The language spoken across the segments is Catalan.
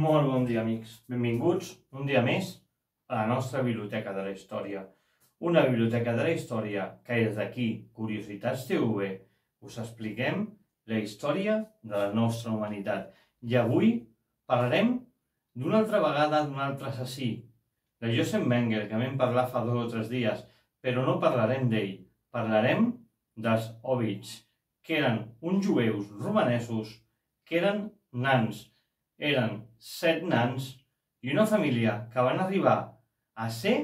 Molt bon dia, amics. Benvinguts un dia més a la nostra Biblioteca de la Història. Una biblioteca de la història que des d'aquí, Curiositats TV, us expliquem la història de la nostra humanitat. I avui parlarem d'una altra vegada d'un altre assassí, de Joseph Mengel, que vam parlar fa dos o tres dies, però no parlarem d'ell, parlarem dels Ovits, que eren uns jueus romanesos que eren nans, eren set nans i una família que van arribar a ser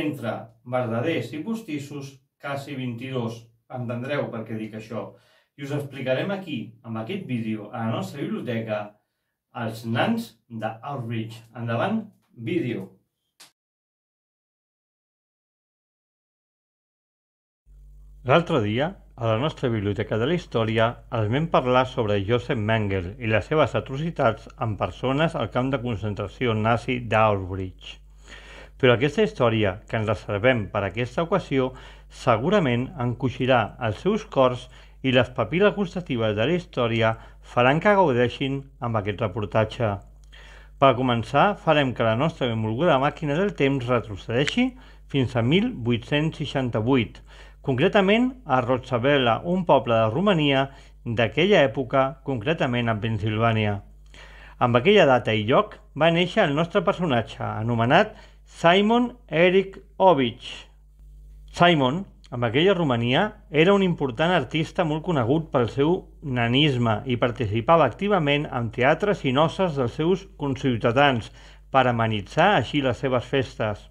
entre verdaders i postissos quasi 22. Entendreu per què dic això. I us explicarem aquí, amb aquest vídeo, a la nostra biblioteca, els nans d'Outreach. Endavant, vídeo. L'altre dia a la nostra Biblioteca de la Història els vam parlar sobre Josef Mengel i les seves atrocitats amb persones al camp de concentració nazi d'Auschwitz. Però aquesta història que ens reservem per aquesta ocasió segurament encoixirà els seus cors i les papil·les gustatives de la història faran que gaudeixin amb aquest reportatge. Per començar, farem que la nostra benvolguda màquina del temps retrocedeixi fins a 1868, concretament a Rotsabela, un poble de Romania d'aquella època, concretament a Pensilvània. Amb aquella data i lloc va néixer el nostre personatge, anomenat Simon Eric Ovich. Simon, amb aquella Romania, era un important artista molt conegut pel seu nanisme i participava activament en teatres i noces dels seus conciutadans per amenitzar així les seves festes.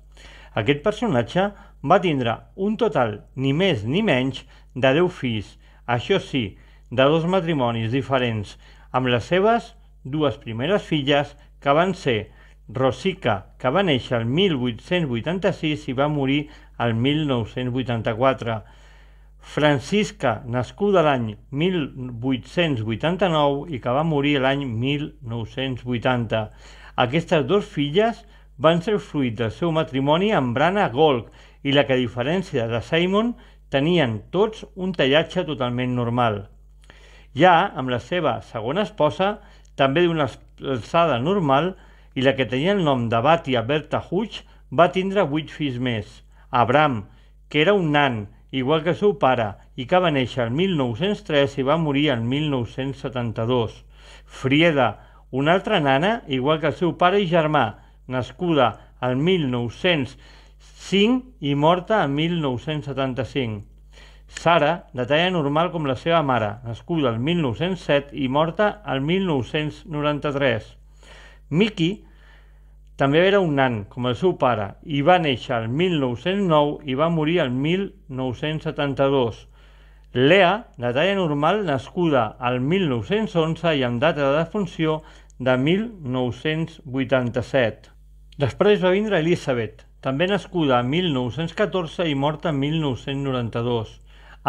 Aquest personatge va tindre un total ni més ni menys de 10 fills, això sí, de dos matrimonis diferents, amb les seves dues primeres filles que van ser Rosica, que va néixer el 1886 i va morir el 1984, Francisca, nascuda l'any 1889 i que va morir l'any 1980. Aquestes dues filles van ser fruit del seu matrimoni amb Brana Golg i la que, a diferència de Simon, tenien tots un tallatge totalment normal. Ja amb la seva segona esposa, també d'una alçada normal, i la que tenia el nom de Batia Berta Huch, va tindre vuit fills més. Abraham, que era un nan, igual que el seu pare, i que va néixer el 1903 i va morir el 1972. Frieda, una altra nana, igual que el seu pare i germà, nascuda el 1900 5 i morta en 1975. Sara, de talla normal com la seva mare, nascuda el 1907 i morta el 1993. Mickey també era un nan, com el seu pare, i va néixer el 1909 i va morir el 1972. Lea, de talla normal, nascuda el 1911 i amb data de defunció de 1987. Després va vindre Elizabeth, també nascuda en 1914 i morta en 1992.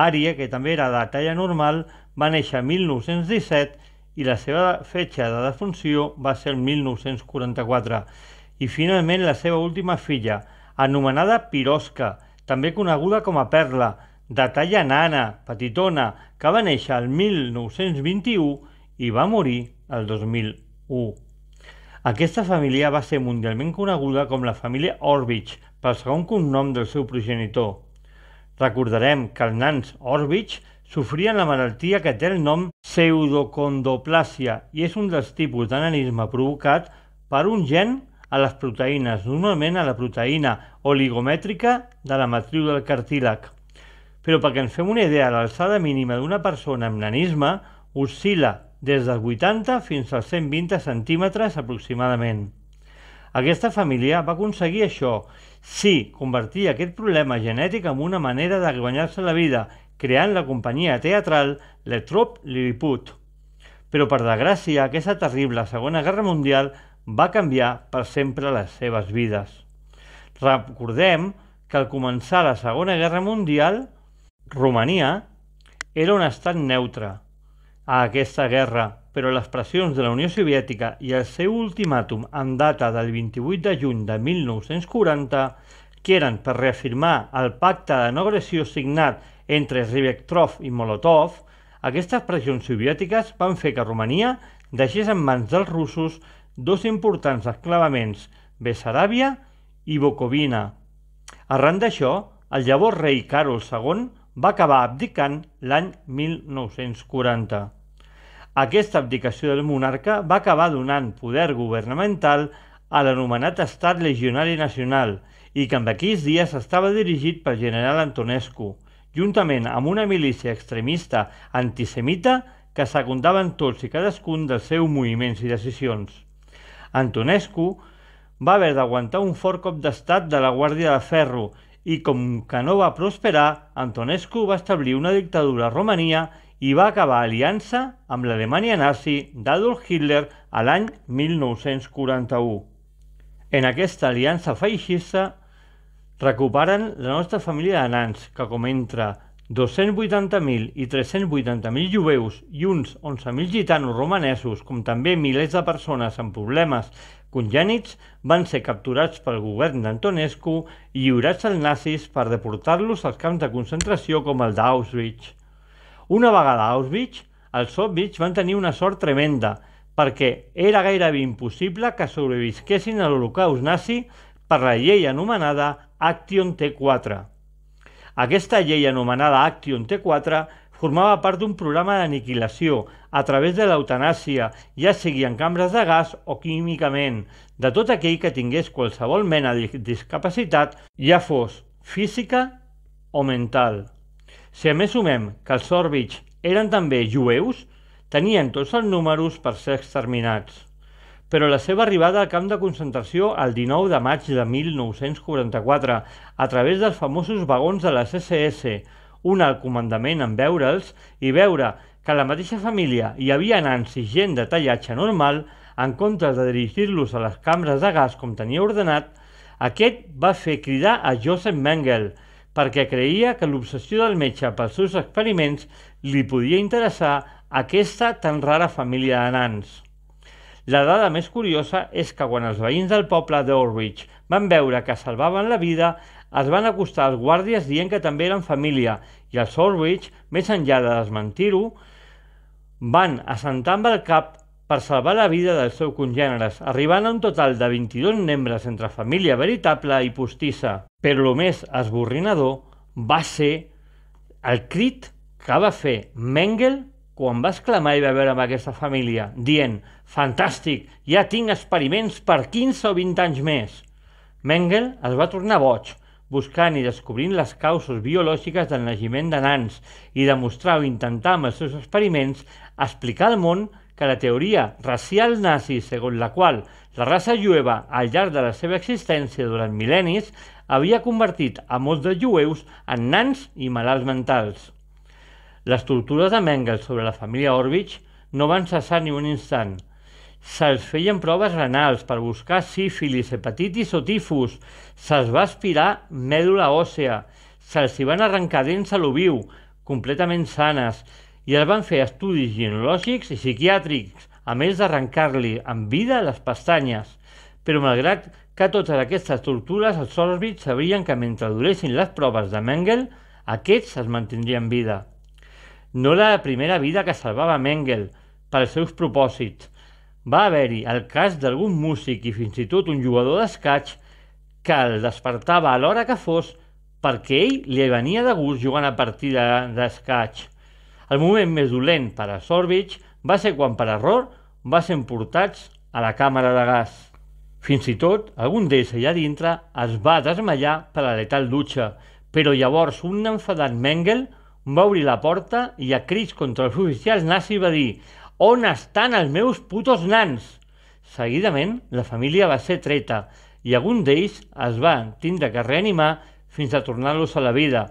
Ària, que també era de talla normal, va néixer en 1917 i la seva fetge de defunció va ser el 1944. I finalment la seva última filla, anomenada Pirosca, també coneguda com a Perla, de talla nana, petitona, que va néixer el 1921 i va morir el 2001. Aquesta família va ser mundialment coneguda com la família Orbich pel segon cognom del seu progenitor. Recordarem que els nans Orbich sofrien la malaltia que té el nom pseudocondoplàcia i és un dels tipus d'ananisme provocat per un gen a les proteïnes, normalment a la proteïna oligomètrica de la matriu del cartílag. Però perquè ens fem una idea, l'alçada mínima d'una persona amb nanisme oscil·la des dels 80 fins als 120 centímetres aproximadament. Aquesta família va aconseguir això, sí, convertir aquest problema genètic en una manera de guanyar-se la vida, creant la companyia teatral Le Trop Lilliput. Però per desgràcia, aquesta terrible Segona Guerra Mundial va canviar per sempre les seves vides. Recordem que al començar la Segona Guerra Mundial, Romania era un estat neutre, a aquesta guerra, però les pressions de la Unió Soviètica i el seu ultimàtum en data del 28 de juny de 1940, que eren per reafirmar el pacte de no agressió signat entre Ribbentrop i Molotov, aquestes pressions soviètiques van fer que Romania deixés en mans dels russos dos importants esclavaments, Bessaràbia i Bocovina. Arran d'això, el llavors rei Carol II va acabar abdicant l'any 1940. Aquesta abdicació del monarca va acabar donant poder governamental a l'anomenat Estat Legionari Nacional i que en aquells dies estava dirigit pel general Antonescu, juntament amb una milícia extremista antisemita que secundaven tots i cadascun dels seus moviments i decisions. Antonescu va haver d'aguantar un fort cop d'estat de la Guàrdia de Ferro i com que no va prosperar, Antonescu va establir una dictadura a Romania i va acabar aliança amb l'Alemanya nazi d'Adolf Hitler a l'any 1941. En aquesta aliança feixista recuperen la nostra família de nans, que com entra 280.000 i 380.000 jueus i uns 11.000 gitanos romanesos, com també milers de persones amb problemes congènits, van ser capturats pel govern d'Antonescu i lliurats als nazis per deportar-los als camps de concentració com el d'Auschwitz. Una vegada a Auschwitz, els soviets van tenir una sort tremenda, perquè era gairebé impossible que sobrevisquessin a l'Holocaust nazi per la llei anomenada Action T4. Aquesta llei anomenada Action T4 formava part d'un programa d'aniquilació a través de l'eutanàsia, ja sigui en cambres de gas o químicament, de tot aquell que tingués qualsevol mena de discapacitat, ja fos física o mental. Si a més sumem que els Sorbich eren també jueus, tenien tots els números per ser exterminats però la seva arribada al camp de concentració el 19 de maig de 1944 a través dels famosos vagons de la CSS, un al comandament en veure'ls i veure que la mateixa família hi havia nans i gent de tallatge normal, en comptes de dirigir-los a les cambres de gas com tenia ordenat, aquest va fer cridar a Joseph Mengel, perquè creia que l'obsessió del metge pels seus experiments li podia interessar aquesta tan rara família de nans. La dada més curiosa és que quan els veïns del poble d'Orwich van veure que salvaven la vida, es van acostar als guàrdies dient que també eren família i els Orwich, més enllà de desmentir-ho, van assentar amb el cap per salvar la vida dels seus congèneres, arribant a un total de 22 membres entre família veritable i postissa. Però el més esborrinador va ser el crit que va fer Mengel quan va exclamar i va veure amb aquesta família, dient «Fantàstic, ja tinc experiments per 15 o 20 anys més!», Mengel es va tornar boig, buscant i descobrint les causes biològiques del naixement de nans i demostrar o intentar amb els seus experiments explicar al món que la teoria racial nazi segons la qual la raça jueva al llarg de la seva existència durant mil·lennis havia convertit a molts de jueus en nans i malalts mentals. Les tortures de Mengele sobre la família Orbich no van cessar ni un instant. Se'ls feien proves renals per buscar sífilis, hepatitis o tifus. Se'ls va aspirar mèdula òssea. Se'ls hi van arrencar dents a l'oviu, completament sanes, i es van fer estudis genològics i psiquiàtrics, a més d'arrencar-li en vida les pestanyes. Però malgrat que totes aquestes tortures, els Orbich sabrien que mentre duressin les proves de Mengel, aquests es mantindrien vida no era la primera vida que salvava Mengel pels seus propòsits. Va haver-hi el cas d'algun músic i fins i tot un jugador d'escaig que el despertava a l'hora que fos perquè ell li venia de gust jugant a partida d'escaig. El moment més dolent per a Sorbich va ser quan per error va ser emportats a la càmera de gas. Fins i tot, algun d'ells allà dintre es va desmallar per la letal dutxa, però llavors un enfadat Mengel va obrir la porta i a crits contra els oficials nazi va dir «On estan els meus putos nans?». Seguidament, la família va ser treta i algun d'ells es va tindre que reanimar fins a tornar-los a la vida,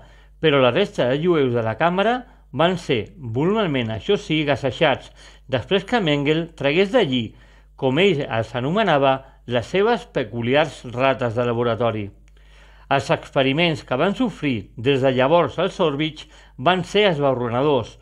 però la resta de jueus de la càmera van ser, volumentalment això sí, gasejats, després que Mengel tragués d'allí, com ell els anomenava, les seves peculiars rates de laboratori. Els experiments que van sofrir des de llavors els Sorbich van ser esbarronadors,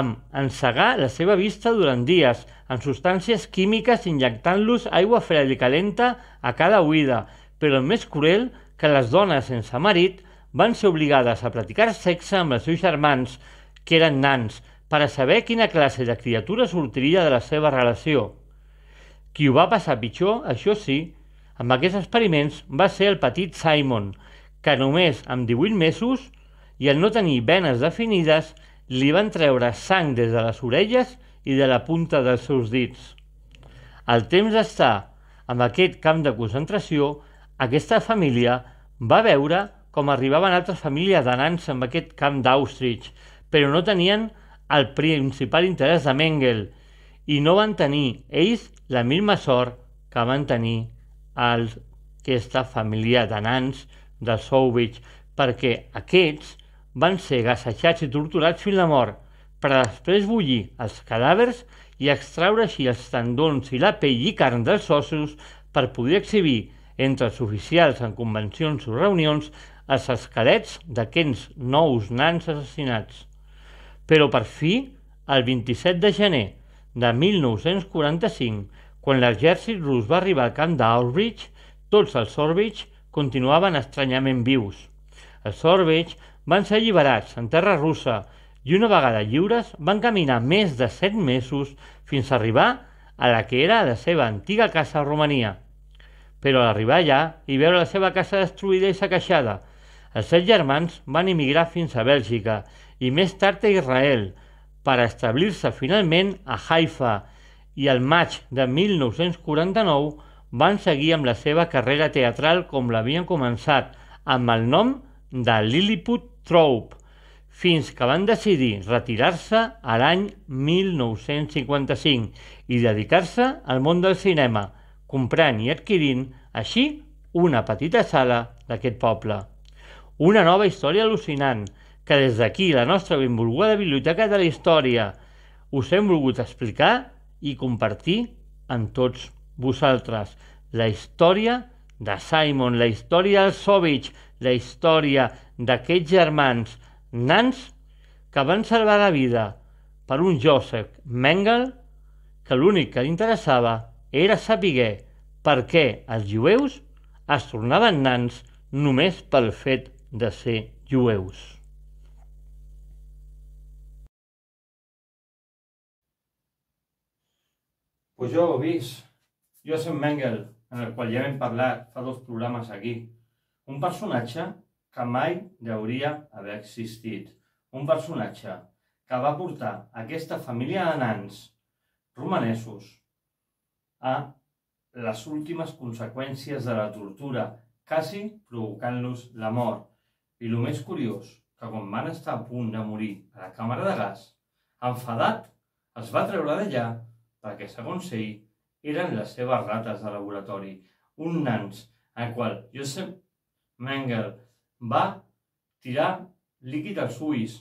amb encegar la seva vista durant dies amb substàncies químiques injectant-los aigua freda i calenta a cada oïda, però el més cruel que les dones sense marit van ser obligades a practicar sexe amb els seus germans, que eren nans, per a saber quina classe de criatura sortiria de la seva relació. Qui ho va passar pitjor, això sí, amb aquests experiments va ser el petit Simon, que només amb 18 mesos i al no tenir venes definides li van treure sang des de les orelles i de la punta dels seus dits. Al temps d'estar amb aquest camp de concentració, aquesta família va veure com arribaven altres famílies de nans amb aquest camp d'Austrich, però no tenien el principal interès de Mengel i no van tenir ells la misma sort que van tenir aquesta família de nans de Sowich perquè aquests van ser gassejats i torturats fins la mort, per després bullir els cadàvers i extraure així els tendons i la pell i carn dels ossos per poder exhibir entre els oficials en convencions o reunions els esquelets d'aquests nous nans assassinats. Però per fi, el 27 de gener de 1945, quan l'exèrcit rus va arribar al camp d'Auschwitz, tots els Sorbitx continuaven estranyament vius. Els Sorbitx van ser alliberats en terra russa i una vegada lliures van caminar més de set mesos fins a arribar a la que era la seva antiga casa a Romania. Però a l'arribar allà i veure la seva casa destruïda i saquejada, els set germans van emigrar fins a Bèlgica i més tard a Israel per establir-se finalment a Haifa, i el maig de 1949 van seguir amb la seva carrera teatral com l'havien començat, amb el nom de Lilliput Trope, fins que van decidir retirar-se a l'any 1955 i dedicar-se al món del cinema, comprant i adquirint així una petita sala d'aquest poble. Una nova història al·lucinant que des d'aquí, la nostra benvolguda Biblioteca de la Història, us hem volgut explicar i compartir amb tots vosaltres la història de Simon, la història del Sovich, la història d'aquests germans nans que van salvar la vida per un Joseph Mengel que l'únic que li interessava era saber per què els jueus es tornaven nans només pel fet de ser jueus. pues jo ho he vist. Jo soc Mengel, en el qual ja hem parlat fa dos programes aquí. Un personatge que mai hauria haver existit. Un personatge que va portar aquesta família de nans romanesos a les últimes conseqüències de la tortura, quasi provocant-los la mort. I el més curiós, que quan van estar a punt de morir a la càmera de gas, enfadat, es va treure d'allà perquè, segons ell, eren les seves rates de laboratori, uns nans al qual Joseph Mengel va tirar líquid als ulls,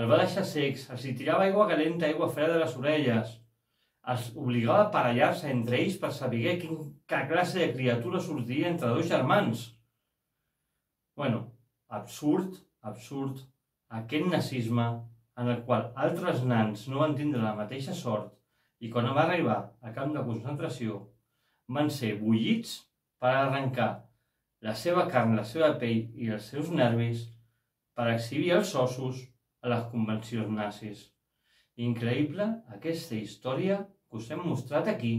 el va deixar secs, els hi tirava aigua calenta, aigua freda de les orelles, els obligava a parellar-se entre ells per saber quin, que classe de criatura sortiria entre dos germans. Bueno, absurd, absurd, aquest nazisme en el qual altres nans no van tindre la mateixa sort i quan va arribar a camp de concentració van ser bullits per arrencar la seva carn, la seva pell i els seus nervis per exhibir els ossos a les convencions nazis. Increïble aquesta història que us hem mostrat aquí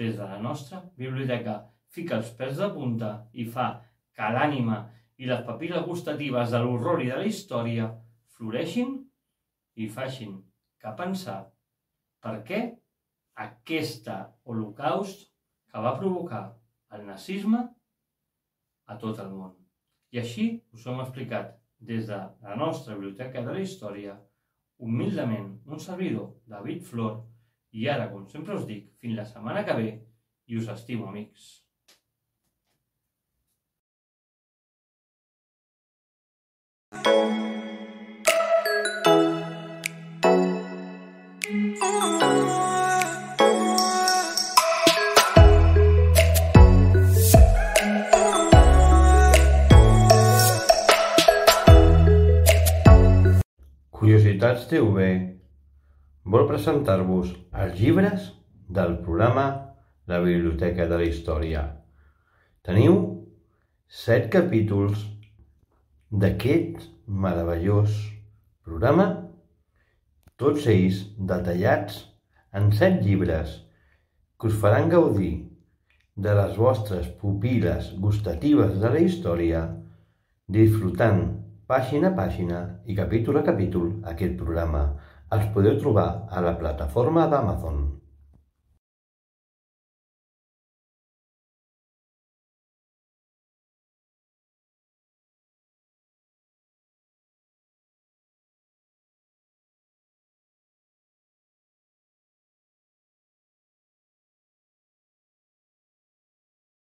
des de la nostra biblioteca. Fica els pèls de punta i fa que l'ànima i les papil·les gustatives de l'horror i de la història floreixin i facin que pensar per què aquesta holocaust que va provocar el nazisme a tot el món. I així us ho hem explicat des de la nostra Biblioteca de la Història, humildament un servidor, David Flor, i ara, com sempre us dic, fins la setmana que ve i us estimo, amics. thank you Curiositats TV vol presentar-vos els llibres del programa La Biblioteca de la Història. Teniu set capítols d'aquest meravellós programa, tots ells detallats en set llibres que us faran gaudir de les vostres pupil·les gustatives de la història, disfrutant Pàgina a pàgina i capítol a capítol aquest programa els podeu trobar a la plataforma d'Amazon.